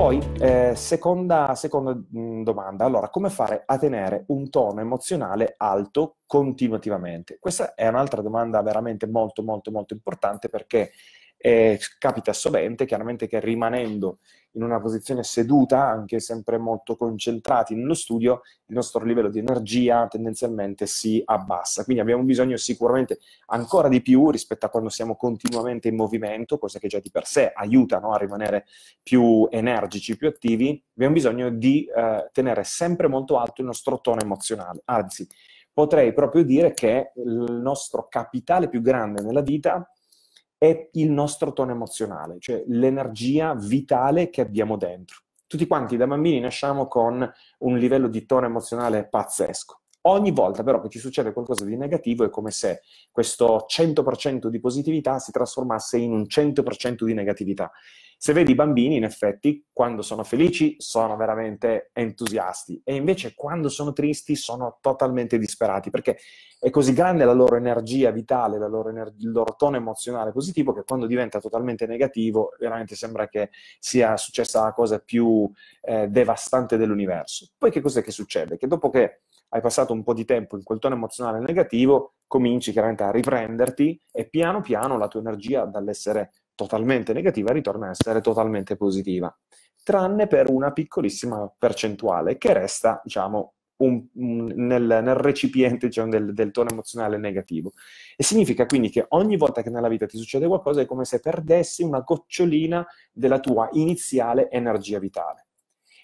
Poi, eh, seconda, seconda mm, domanda, allora, come fare a tenere un tono emozionale alto continuativamente? Questa è un'altra domanda veramente molto, molto, molto importante perché e capita sovente, chiaramente, che rimanendo in una posizione seduta, anche sempre molto concentrati nello studio, il nostro livello di energia tendenzialmente si abbassa. Quindi abbiamo bisogno sicuramente ancora di più rispetto a quando siamo continuamente in movimento, cosa che già di per sé aiuta no, a rimanere più energici, più attivi. Abbiamo bisogno di eh, tenere sempre molto alto il nostro tono emozionale. Anzi, potrei proprio dire che il nostro capitale più grande nella vita è il nostro tono emozionale, cioè l'energia vitale che abbiamo dentro. Tutti quanti da bambini nasciamo con un livello di tono emozionale pazzesco. Ogni volta però che ci succede qualcosa di negativo è come se questo 100% di positività si trasformasse in un 100% di negatività. Se vedi i bambini, in effetti, quando sono felici sono veramente entusiasti e invece quando sono tristi sono totalmente disperati perché è così grande la loro energia vitale, loro ener- il loro tono emozionale positivo che quando diventa totalmente negativo veramente sembra che sia successa la cosa più eh, devastante dell'universo. Poi che cos'è che succede? Che dopo che hai passato un po' di tempo in quel tono emozionale negativo, cominci chiaramente a riprenderti e piano piano la tua energia dall'essere totalmente negativa ritorna a essere totalmente positiva, tranne per una piccolissima percentuale che resta, diciamo, un, nel, nel, recipiente diciamo, del, del, tono emozionale negativo. E significa quindi che ogni volta che nella vita ti succede qualcosa è come se perdessi una gocciolina della tua iniziale energia vitale.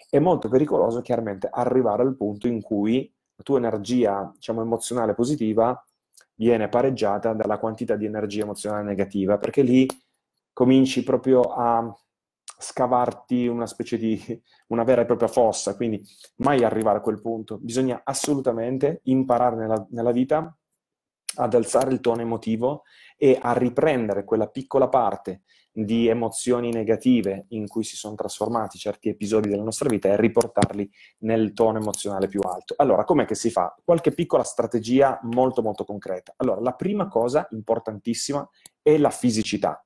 È molto pericoloso chiaramente arrivare al punto in cui la tua energia diciamo, emozionale positiva viene pareggiata dalla quantità di energia emozionale negativa, perché lì cominci proprio a scavarti una specie di una vera e propria fossa, quindi mai arrivare a quel punto. Bisogna assolutamente imparare nella, nella vita ad alzare il tono emotivo e a riprendere quella piccola parte di emozioni negative in cui si sono trasformati certi episodi della nostra vita e riportarli nel tono emozionale più alto. Allora, com'è che si fa? Qualche piccola strategia molto molto concreta. Allora, la prima cosa importantissima è la fisicità.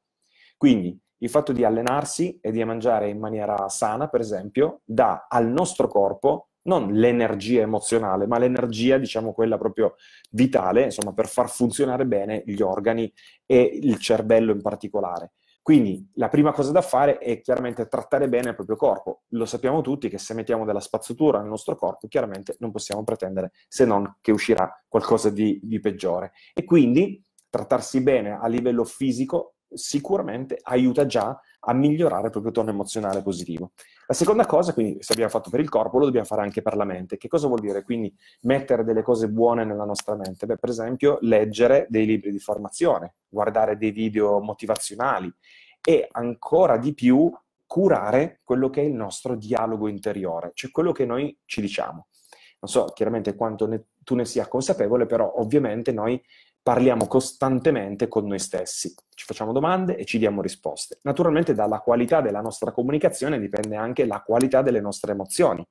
Quindi il fatto di allenarsi e di mangiare in maniera sana, per esempio, dà al nostro corpo non l'energia emozionale, ma l'energia, diciamo, quella proprio vitale, insomma, per far funzionare bene gli organi e il cervello in particolare. Quindi la prima cosa da fare è chiaramente trattare bene il proprio corpo. Lo sappiamo tutti che se mettiamo della spazzatura nel nostro corpo, chiaramente non possiamo pretendere se non che uscirà qualcosa di, di peggiore. E quindi trattarsi bene a livello fisico sicuramente aiuta già a migliorare il proprio tono emozionale positivo. La seconda cosa, quindi, se abbiamo fatto per il corpo, lo dobbiamo fare anche per la mente. Che cosa vuol dire? Quindi mettere delle cose buone nella nostra mente. Beh, per esempio, leggere dei libri di formazione, guardare dei video motivazionali e ancora di più curare quello che è il nostro dialogo interiore, cioè quello che noi ci diciamo. Non so chiaramente quanto ne, tu ne sia consapevole, però ovviamente noi parliamo costantemente con noi stessi, ci facciamo domande e ci diamo risposte. Naturalmente dalla qualità della nostra comunicazione dipende anche la qualità delle nostre emozioni.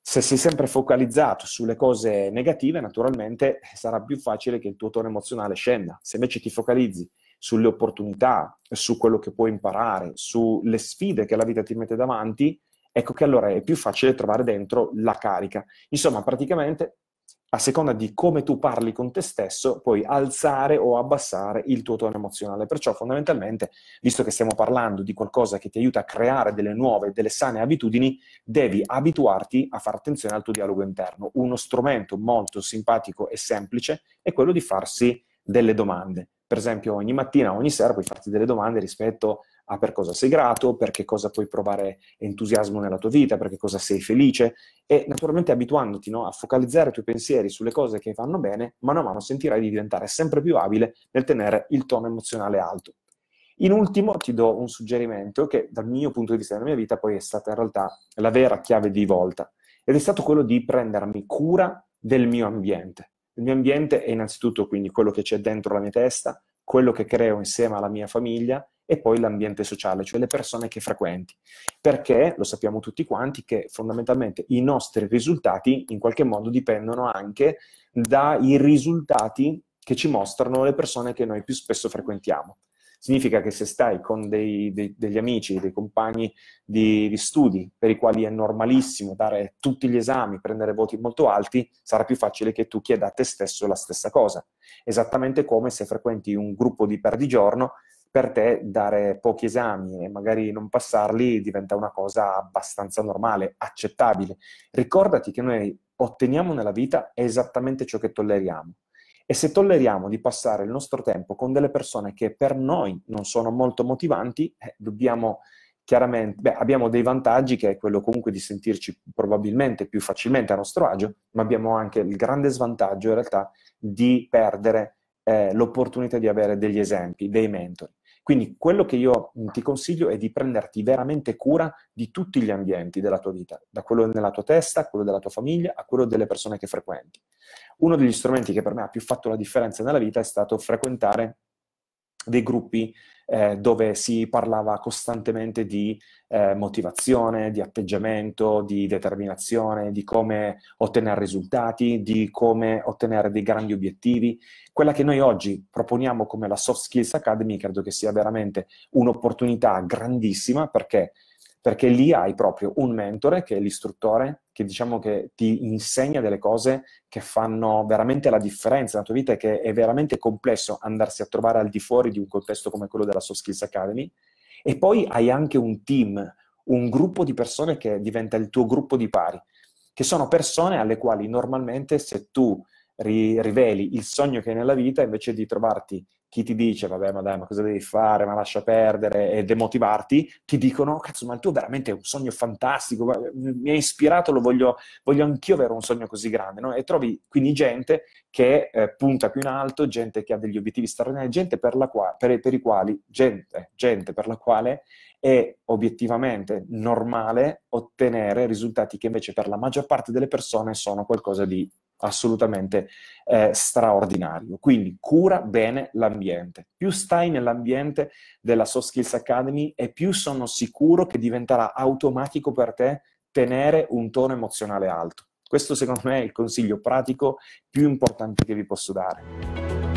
Se sei sempre focalizzato sulle cose negative, naturalmente sarà più facile che il tuo tono emozionale scenda. Se invece ti focalizzi sulle opportunità, su quello che puoi imparare, sulle sfide che la vita ti mette davanti, ecco che allora è più facile trovare dentro la carica. Insomma, praticamente a seconda di come tu parli con te stesso, puoi alzare o abbassare il tuo tono emozionale. Perciò fondamentalmente, visto che stiamo parlando di qualcosa che ti aiuta a creare delle nuove, delle sane abitudini, devi abituarti a fare attenzione al tuo dialogo interno. Uno strumento molto simpatico e semplice è quello di farsi delle domande. Per esempio, ogni mattina, ogni sera puoi farti delle domande rispetto a per cosa sei grato, per che cosa puoi provare entusiasmo nella tua vita, per che cosa sei felice e naturalmente abituandoti no, a focalizzare i tuoi pensieri sulle cose che vanno bene, mano a mano sentirai di diventare sempre più abile nel tenere il tono emozionale alto. In ultimo ti do un suggerimento che dal mio punto di vista della mia vita poi è stata in realtà la vera chiave di volta ed è stato quello di prendermi cura del mio ambiente. Il mio ambiente è innanzitutto quindi quello che c'è dentro la mia testa, quello che creo insieme alla mia famiglia e poi l'ambiente sociale, cioè le persone che frequenti, perché lo sappiamo tutti quanti che fondamentalmente i nostri risultati in qualche modo dipendono anche dai risultati che ci mostrano le persone che noi più spesso frequentiamo. Significa che se stai con dei, dei, degli amici, dei compagni di, di studi per i quali è normalissimo dare tutti gli esami, prendere voti molto alti, sarà più facile che tu chieda a te stesso la stessa cosa. Esattamente come se frequenti un gruppo di per di giorno per te dare pochi esami e magari non passarli diventa una cosa abbastanza normale, accettabile. Ricordati che noi otteniamo nella vita esattamente ciò che tolleriamo. E se tolleriamo di passare il nostro tempo con delle persone che per noi non sono molto motivanti, eh, dobbiamo chiaramente, beh, abbiamo dei vantaggi che è quello comunque di sentirci probabilmente più facilmente a nostro agio, ma abbiamo anche il grande svantaggio in realtà di perdere eh, l'opportunità di avere degli esempi, dei mentori. Quindi quello che io ti consiglio è di prenderti veramente cura di tutti gli ambienti della tua vita, da quello nella tua testa, a quello della tua famiglia, a quello delle persone che frequenti. Uno degli strumenti che per me ha più fatto la differenza nella vita è stato frequentare dei gruppi eh, dove si parlava costantemente di eh, motivazione, di atteggiamento, di determinazione, di come ottenere risultati, di come ottenere dei grandi obiettivi. Quella che noi oggi proponiamo come la Soft Skills Academy credo che sia veramente un'opportunità grandissima perché perché lì hai proprio un mentore che è l'istruttore, che diciamo che ti insegna delle cose che fanno veramente la differenza nella tua vita e che è veramente complesso andarsi a trovare al di fuori di un contesto come quello della Soft Skills Academy. E poi hai anche un team, un gruppo di persone che diventa il tuo gruppo di pari, che sono persone alle quali normalmente se tu riveli il sogno che hai nella vita, invece di trovarti chi ti dice, vabbè, ma dai, ma cosa devi fare, ma lascia perdere e demotivarti, ti dicono, cazzo, ma il tuo veramente un sogno fantastico, mi ha ispirato, lo voglio, voglio anch'io avere un sogno così grande, no? E trovi quindi gente che eh, punta più in alto, gente che ha degli obiettivi straordinari, gente per, la qua, per, per i quali, gente, gente per la quale è obiettivamente normale ottenere risultati che invece per la maggior parte delle persone sono qualcosa di assolutamente eh, straordinario. Quindi cura bene l'ambiente. Più stai nell'ambiente della Soft Skills Academy e più sono sicuro che diventerà automatico per te tenere un tono emozionale alto. Questo secondo me è il consiglio pratico più importante che vi posso dare.